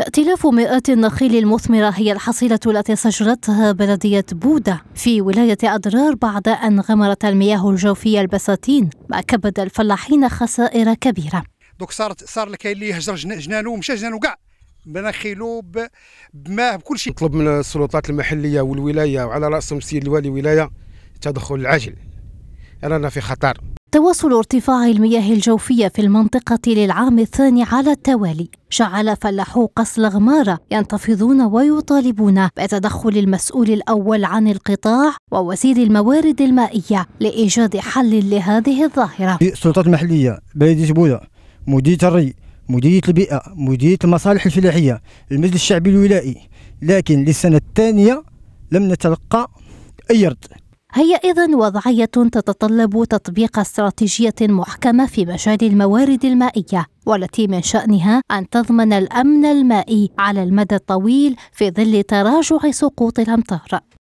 ائتلاف مئات النخيل المثمرة هي الحصيلة التي سجلتها بلدية بودا في ولاية أدرار بعد أن غمرت المياه الجوفية البساتين ما كبد الفلاحين خسائر كبيرة دوك صارت صار لك اللي هجر جنانو ومشى جنانو كاع بنخيلو بماء بكل شيء نطلب من السلطات المحلية والولاية وعلى رأسهم السيد الوالي ولاية تدخل العاجل رانا في خطر تواصل ارتفاع المياه الجوفية في المنطقة للعام الثاني على التوالي جعل فلاحو قصل غمارة ينتفضون ويطالبون بتدخل المسؤول الأول عن القطاع ووزير الموارد المائية لإيجاد حل لهذه الظاهرة السلطات المحلية بلدية بولا مديرية الري مديرية البيئة مديرية المصالح الفلاحية المجلس الشعبي الولائي لكن للسنة الثانية لم نتلقى أي رد هي إذا وضعية تتطلب تطبيق استراتيجية محكمة في مجال الموارد المائية والتي من شأنها أن تضمن الأمن المائي على المدى الطويل في ظل تراجع سقوط الأمطار